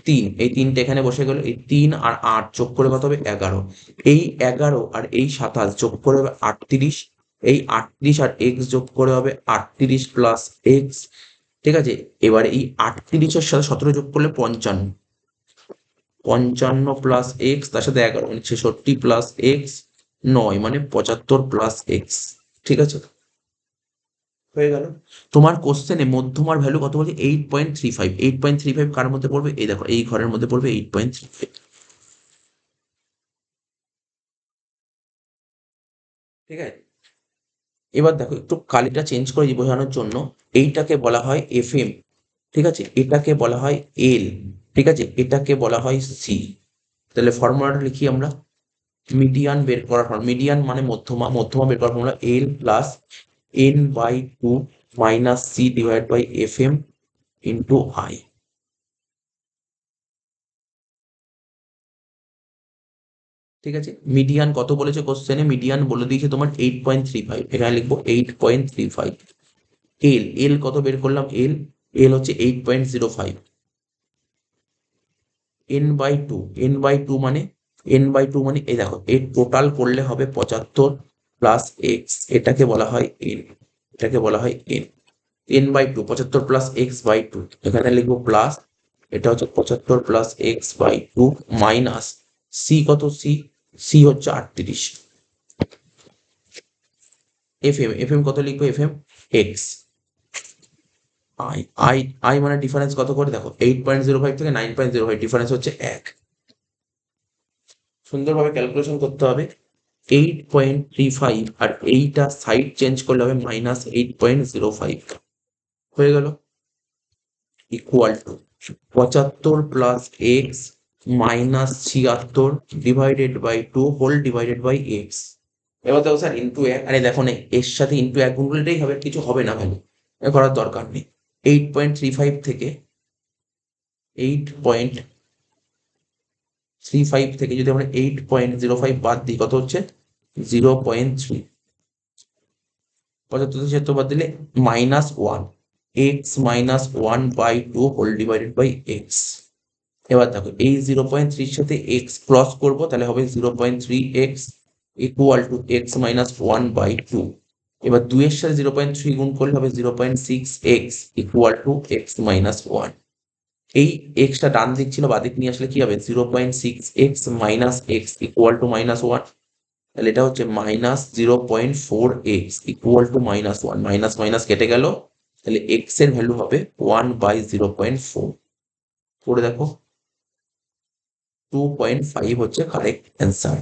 তিন এই তিনটে এখানে বসে গেল এই তিন আর আট যোগ করে কত হবে এগারো এই এগারো আর এই সাতাশ যোগ করে হবে আটত্রিশ এই আটত্রিশ আর এক্স যোগ করে হবে আটত্রিশ প্লাস এক্স ঠিক আছে এবারে এই এর সাথে সতেরো যোগ করলে পঞ্চান্ন পঞ্চান্ন প্লাস এক্স তার সাথে এগারো মানে ছেষট্টি প্লাস এক্স নয় মানে পঁচাত্তর প্লাস এক্স ঠিক আছে হয়ে গেল তোমার কোশ্চেনে মধ্যমার ভ্যালু কত বলছে eight point three five eight point three five কার মধ্যে পড়বে এই দেখো এই ঘরের মধ্যে পড়বে এইট পয়েন্ট থ্রি ফাইভ ঠিক আছে এবার দেখো একটু কালিটা চেঞ্জ করে বোঝানোর জন্য এইটাকে বলা হয় এফ এম ঠিক আছে এটাকে বলা হয় এল ঠিক আছে এটাকে বলা হয় সি তাহলে ফর্মুলাটা লিখি আমরা মিডিয়ান বের করার ফর্মুলা মিডিয়ান মানে মধ্যমা মধ্যমা বের করার formula L plus N by two minus C divide by F M into I ঠিক আছে মিডিয়ান কত বলেছে কোশ্চেনে মিডিয়ান বলে দিয়েছে তোমার এইট পয়েন্ট থ্রি ফাইভ এখানে লিখবো eight point three five L L কত বের করলাম এল এল হচ্ছে eight point zero five N by two N by two মানে এন বাই টু মানে এই দেখো এর টোটাল করলে হবে পঁচাত্তর প্লাস এক্স এটাকে বলা হয় এন এটাকে বলা হয় এন এন বাই টু পঁচাত্তর প্লাস এক্স বাই টু এখানে লিখবো প্লাস এটা হচ্ছে পঁচাত্তর plus X by two minus C কত সি সি হচ্ছে আটত্রিশ এফ এম এফ এম কত লিখবো F M X I I I মানে ডিফারেন্স কত করে দেখো এইট পয়েন্ট জিরো ফাইভ থেকে nine point zero five difference হচ্ছে এক সুন্দরভাবে ক্যালকুলেশন করতে হবে এইট পয়েন্ট থ্রি ফাইভ আর এইটা সাইড চেঞ্জ করলে হবে minus eight point zero five হয়ে গেল ইকুয়াল টু পঁচাত্তর প্লাস এক্স মাইনাস ছিয়াত্তর divided by two whole divided by X এবার দেখো স্যার ইন্টু এক আরে দেখো না এর সাথে ইন্টু এক গুণ করলেই হবে কিছু হবে না ভ্যালু করার দরকার নেই এইট পয়েন্ট থ্রি ফাইভ থেকে এইট পয়েন্ট থ্রি ফাইভ থেকে যদি আমরা এইট পয়েন্ট জিরো ফাইভ বাদ দিই কত হচ্ছে জিরো পয়েন্ট থ্রি পঁচাত্তর ছিয়াত্তর বাদ দিলে minus one X minus one by two whole divided by X এবার দেখো এই জিরো পয়েন্ট থ্রির সাথে এক্স ক্রস করবো তাহলে হবে zero point three X equal to X minus one by two এবার দুইয়ের সাথে জিরো পয়েন্ট থ্রি গুণ করলে হবে zero point six X equal to X minus one এই এক্সটা ডান দিক ছিল দিক নিয়ে আসলে কি হবে zero point six X minus X equal to minus one তাহলে এটা হচ্ছে minus zero point four X equal to minus one minus minus কেটে গেল তাহলে এক্স এর ভ্যালু হবে one by zero point four করে দেখো টু পয়েন্ট ফাইভ হচ্ছে correct answer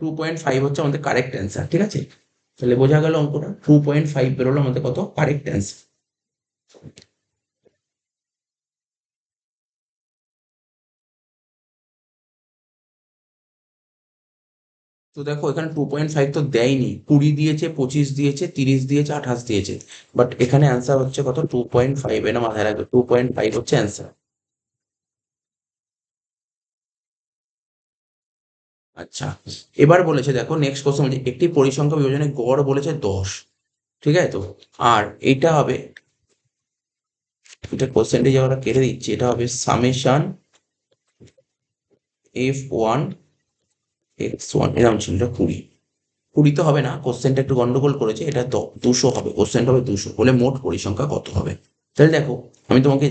two point five হচ্ছে আমাদের কারেক্ট অ্যান্সার ঠিক আছে তাহলে বোঝা গেল অঙ্কটা টু পয়েন্ট ফাইভ বেরোলো আমাদের কত কারেক্ট অ্যান্সার তো দেখো এখানে টু পয়েন্ট ফাইভ তো দেয়নি কুড়ি দিয়েছে পঁচিশ দিয়েছে তিরিশ দিয়েছে আঠাশ দিয়েছে বাট এখানে অ্যান্সার হচ্ছে কত টু পয়েন্ট ফাইভ এটা মাথায় রাখবে টু পয়েন্ট ফাইভ হচ্ছে অ্যান্সার আচ্ছা এবার বলেছে দেখো নেক্সট কোশ্চেন বলছে একটি পরিসংখ্যা বিভাজনে গড় বলেছে দশ ঠিক আছে তো আর এটা হবে এটা পার্সেন্টেজ আমরা কেটে দিচ্ছি এটা হবে summation F one X one এরকম ছিল এটা কুড়ি কুড়ি তো হবে না কোশ্চেনটা একটু গন্ডগোল করেছে এটা দুশো হবে কোশ্চেনটা হবে দুশো বলে মোট পরিসংখ্যা কত হবে তাহলে দেখো আমি তোমাকে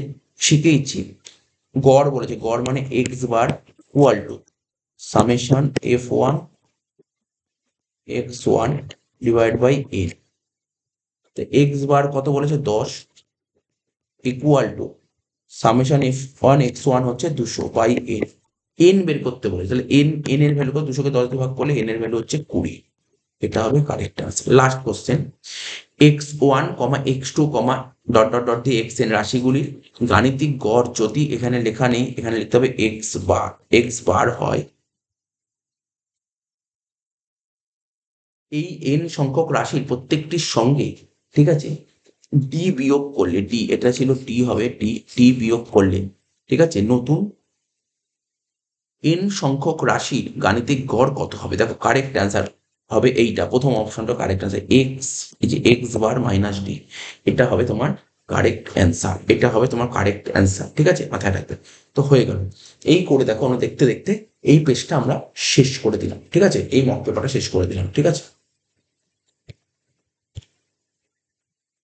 শিখেইছি দিচ্ছি গড় বলেছে গড় মানে X bar equal to summation f1 x1 divide by এ তো এক্স বার কত বলেছে দশ equal to summation F one X one হচ্ছে দুশো বাই এন এন বের করতে বলে তাহলে এন এন এর ভ্যালু কত দুশোকে দশ দিয়ে ভাগ করলে এন এর ভ্যালু হচ্ছে কুড়ি এটা হবে correct answer last question x one comma x two comma dot dot dot দিয়ে এক্স এন রাশিগুলির গাণিতিক গড় যদি এখানে লেখা নেই এখানে লিখতে হবে এক্স বার এক্স বার হয় এই এন সংখ্যক রাশির প্রত্যেকটির সঙ্গে ঠিক আছে ডি বিয়োগ করলে ডি এটা ছিল টি হবে টি টি বিয়োগ করলে ঠিক আছে নতুন এন সংখ্যক রাশির গাণিতিক গড় কত হবে দেখো কারেক্ট অ্যান্সার হবে এইটা প্রথম অপশনটা কারেক্ট অ্যান্সার এক্স এই যে এক্স বার মাইনাস ডি এটা হবে তোমার কারেক্ট অ্যান্সার এটা হবে তোমার কারেক্ট অ্যান্সার ঠিক আছে মাথায় রাখবে তো হয়ে গেল এই করে দেখো আমরা দেখতে দেখতে এই পেজটা আমরা শেষ করে দিলাম ঠিক আছে এই মক পেপারটা শেষ করে দিলাম ঠিক আছে